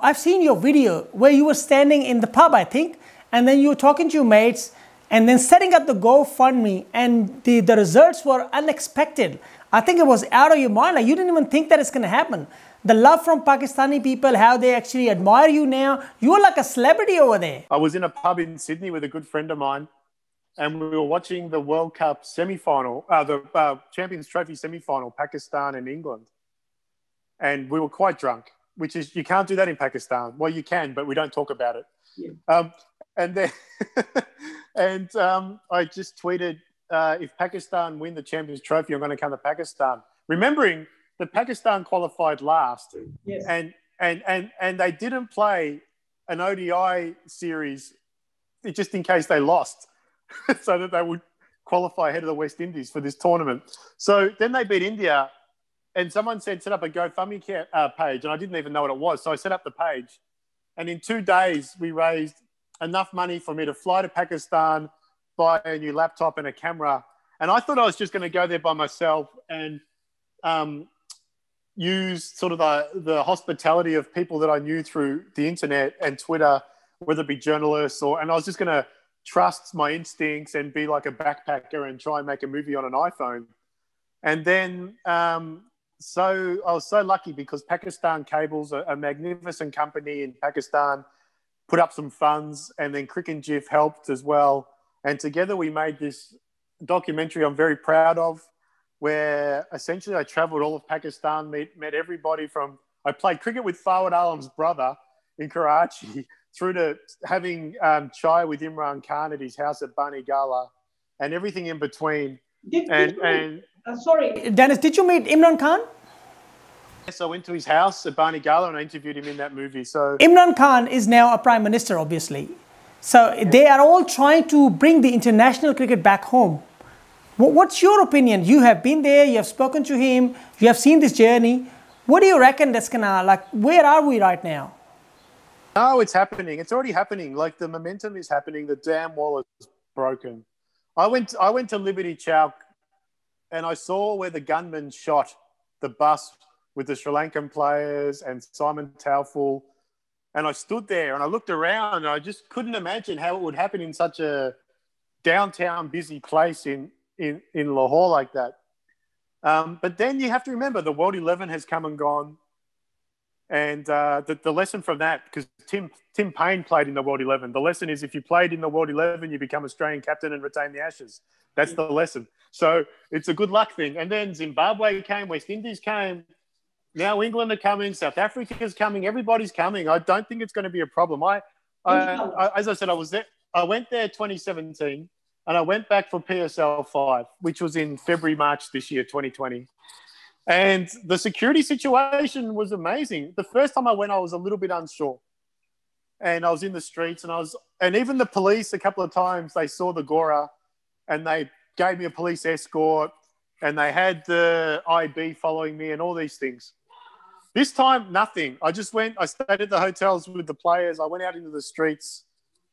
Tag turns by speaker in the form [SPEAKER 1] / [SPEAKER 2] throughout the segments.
[SPEAKER 1] I've seen your video where you were standing in the pub, I think, and then you were talking to your mates and then setting up the GoFundMe, and the, the results were unexpected. I think it was out of your mind. Like you didn't even think that it's going to happen. The love from Pakistani people, how they actually admire you now. You're like a celebrity over
[SPEAKER 2] there. I was in a pub in Sydney with a good friend of mine, and we were watching the World Cup semi-final, uh, the uh, Champions Trophy semi-final, Pakistan and England. And we were quite drunk which is you can't do that in Pakistan. Well, you can, but we don't talk about it. Yeah. Um, and then, and um, I just tweeted, uh, if Pakistan win the Champions Trophy, I'm going to come to Pakistan. Remembering that Pakistan qualified last, yes. and and and and they didn't play an ODI series just in case they lost, so that they would qualify ahead of the West Indies for this tournament. So then they beat India and someone said set up a GoFundMe uh, page, and I didn't even know what it was. So I set up the page, and in two days we raised enough money for me to fly to Pakistan, buy a new laptop and a camera. And I thought I was just going to go there by myself and um, use sort of the, the hospitality of people that I knew through the internet and Twitter, whether it be journalists or, and I was just going to trust my instincts and be like a backpacker and try and make a movie on an iPhone. And then um, so I was so lucky because Pakistan Cables, a, a magnificent company in Pakistan, put up some funds, and then Crick and Jiff helped as well. And together we made this documentary I'm very proud of, where essentially I travelled all of Pakistan, met, met everybody from. I played cricket with Fawad Alam's brother in Karachi, through to having um, chai with Imran Khan at his house at Bani Gala, and everything in between. and and uh, sorry. Dennis, did
[SPEAKER 1] you meet Imran Khan?
[SPEAKER 2] Yes, I went to his house at Barney Gala and I interviewed him in that movie.
[SPEAKER 1] So Imran Khan is now a prime minister, obviously. So they are all trying to bring the international cricket back home. What's your opinion? You have been there, you have spoken to him, you have seen this journey. What do you reckon, gonna Like, where are we right now?
[SPEAKER 2] No, it's happening. It's already happening. Like the momentum is happening. The damn wall is broken. I went. I went to Liberty Chow and I saw where the gunman shot the bus with the Sri Lankan players and Simon Taufel. And I stood there and I looked around and I just couldn't imagine how it would happen in such a downtown busy place in, in, in Lahore like that. Um, but then you have to remember the World 11 has come and gone. And uh, the, the lesson from that, because Tim, Tim Payne played in the World 11, the lesson is if you played in the World 11, you become Australian captain and retain the Ashes. That's the lesson. So it's a good luck thing. And then Zimbabwe came, West Indies came. Now England are coming, South Africa is coming, everybody's coming. I don't think it's going to be a problem. I, I, I as I said, I was there. I went there 2017, and I went back for PSL five, which was in February March this year, 2020. And the security situation was amazing. The first time I went, I was a little bit unsure. And I was in the streets and I was, and even the police, a couple of times, they saw the Gora and they gave me a police escort, and they had the IB following me and all these things. This time, nothing. I just went, I stayed at the hotels with the players. I went out into the streets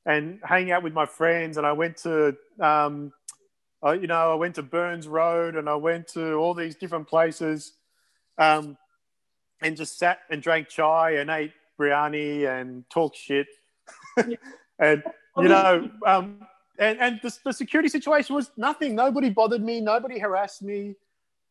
[SPEAKER 2] and hang out with my friends. And I went to, um, I, you know, I went to Burns Road and I went to all these different places um, and just sat and drank chai and ate biryani and talked shit. and, you know, um, and and the, the security situation was nothing. Nobody bothered me. Nobody harassed me.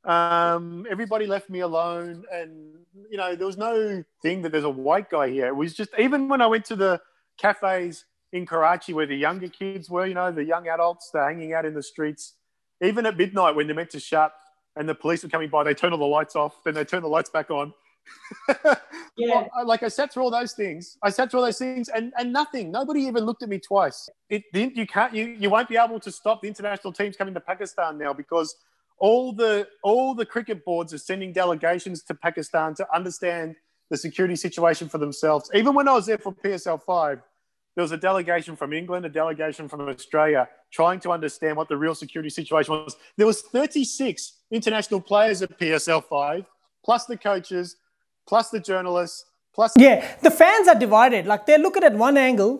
[SPEAKER 2] Um, everybody left me alone, and you know there was no thing that there's a white guy here. It was just even when I went to the cafes in Karachi where the younger kids were, you know, the young adults, they're hanging out in the streets. Even at midnight when they're meant to shut and the police are coming by, they turn all the lights off, then they turn the lights back on. yeah. Well, uh, like I sat through all those things. I sat through all those things and, and nothing. Nobody even looked at me twice. It, you can't you, you won't be able to stop the international teams coming to Pakistan now because all the all the cricket boards are sending delegations to Pakistan to understand the security situation for themselves. Even when I was there for PSL five, there was a delegation from England, a delegation from Australia, trying to understand what the real security situation was. There was 36 international players at PSL five, plus the coaches, plus the journalists, plus. Yeah,
[SPEAKER 1] the fans are divided. Like they're looking at one angle.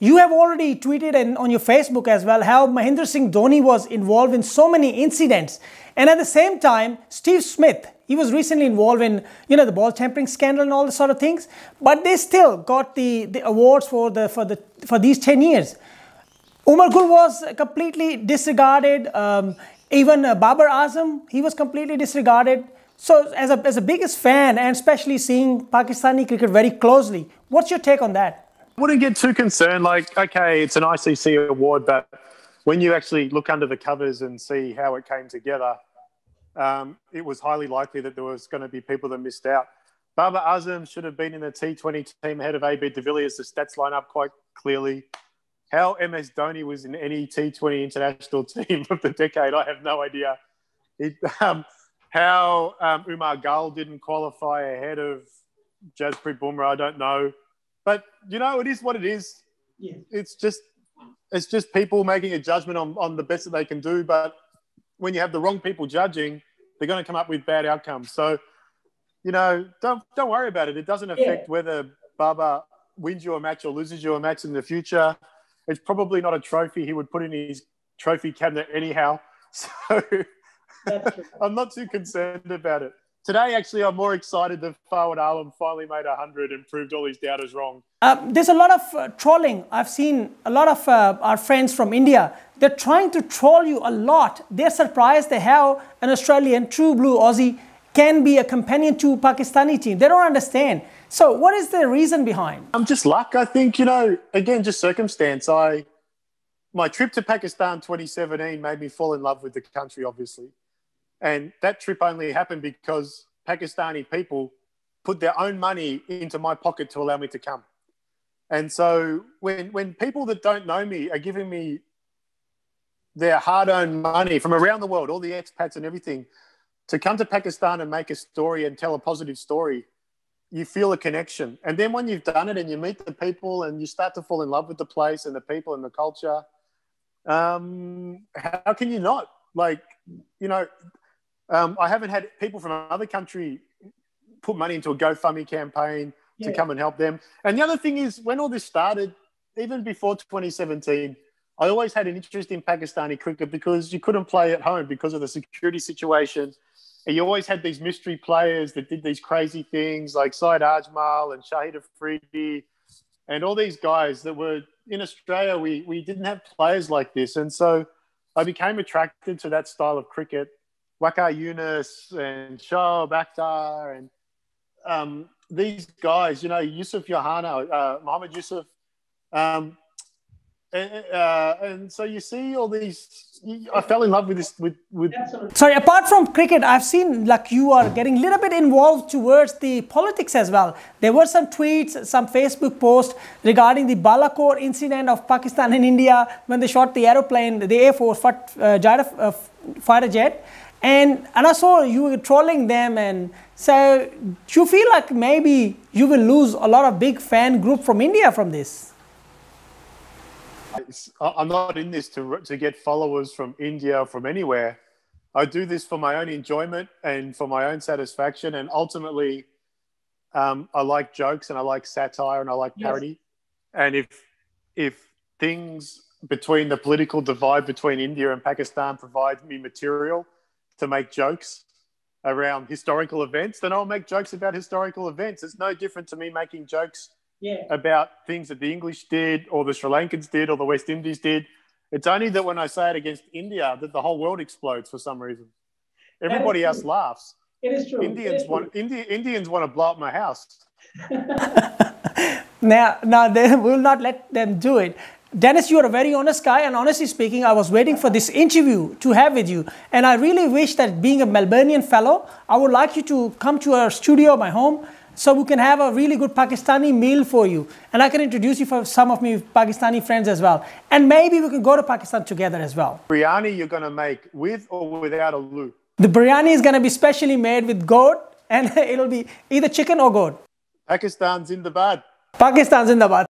[SPEAKER 1] You have already tweeted and on your Facebook as well how Mahendra Singh Dhoni was involved in so many incidents. And at the same time, Steve Smith, he was recently involved in, you know, the ball tampering scandal and all the sort of things. But they still got the, the awards for, the, for, the, for these 10 years. Umar Gul was completely disregarded. Um, even uh, Babar Azam, he was completely disregarded. So, as a, as a biggest fan, and especially seeing Pakistani cricket very closely, what's your take on that?
[SPEAKER 2] I wouldn't get too concerned. Like, okay, it's an ICC award, but when you actually look under the covers and see how it came together, um, it was highly likely that there was going to be people that missed out. Baba Azam should have been in the T20 team ahead of AB de Villiers. The stats line up quite clearly. How MS Dhoni was in any T20 international team of the decade, I have no idea. It, um, how um, Umar Gul didn't qualify ahead of Jasprit Bumrah, I don't know. But you know, it is what it is. Yeah. It's just it's just people making a judgment on, on the best that they can do. But when you have the wrong people judging, they're going to come up with bad outcomes. So, you know, don't don't worry about it. It doesn't affect yeah. whether Baba wins you a match or loses you a match in the future. It's probably not a trophy he would put in his trophy cabinet anyhow. So I'm not too concerned about it. Today, actually, I'm more excited that Fawad Alam finally made 100 and proved all his doubters wrong.
[SPEAKER 1] Uh, there's a lot of uh, trolling. I've seen a lot of uh, our friends from India. They're trying to troll you a lot. They're surprised they how an Australian true blue Aussie can be a companion to Pakistani team. They don't understand. So, what is the reason behind? I'm um, just luck. I think you know. Again, just circumstance. I my
[SPEAKER 2] trip to Pakistan 2017 made me fall in love with the country, obviously. And that trip only happened because Pakistani people put their own money into my pocket to allow me to come. And so when, when people that don't know me are giving me their hard earned money from around the world, all the expats and everything, to come to Pakistan and make a story and tell a positive story, you feel a connection. And then when you've done it and you meet the people and you start to fall in love with the place and the people and the culture, um, how can you not? Like, you know, um, I haven't had people from another country put money into a GoFundMe campaign yeah. to come and help them. And the other thing is, when all this started, even before 2017, I always had an interest in Pakistani cricket because you couldn't play at home because of the security situation. And you always had these mystery players that did these crazy things like Syed Ajmal and Shahid Afridi and all these guys that were in Australia. We, we didn't have players like this. And so I became attracted to that style of cricket. Waka Yunus and Shah Bakhtar and um, these guys, you know, Yusuf Yohana, uh, Muhammad Yusuf. Um, and, uh, and so you see all these.
[SPEAKER 1] I fell in love with this. With, with sorry, apart from cricket, I've seen like you are getting a little bit involved towards the politics as well. There were some tweets, some Facebook posts regarding the Balakor incident of Pakistan and India when they shot the airplane, the Air Force uh, uh, fighter jet and and also you were trolling them and so you feel like maybe you will lose a lot of big fan group from india from this
[SPEAKER 2] i'm not in this to, to get followers from india from anywhere i do this for my own enjoyment and for my own satisfaction and ultimately um, i like jokes and i like satire and i like parody yes. and if if things between the political divide between india and pakistan provide me material to make jokes around historical events, then I'll make jokes about historical events. It's no different to me making jokes yeah. about things that the English did or the Sri Lankans did or the West Indies did. It's only that when I say it against India that the whole world explodes for some reason.
[SPEAKER 1] Everybody else true.
[SPEAKER 2] laughs. It is true. Indians is want true. Indi- Indians want to blow up my house.
[SPEAKER 1] now, no, they will not let them do it. Dennis, you are a very honest guy, and honestly speaking, I was waiting for this interview to have with you. And I really wish that being a Melbourneian fellow, I would like you to come to our studio, my home, so we can have a really good Pakistani meal for you. And I can introduce you for some of my Pakistani friends as well. And maybe we can go to Pakistan together as well.
[SPEAKER 2] Biryani you're going to make with or without a loop?
[SPEAKER 1] The biryani is going to be specially made with goat, and it'll be either chicken or goat. Pakistan's in the bad. Pakistan's
[SPEAKER 2] in the bad.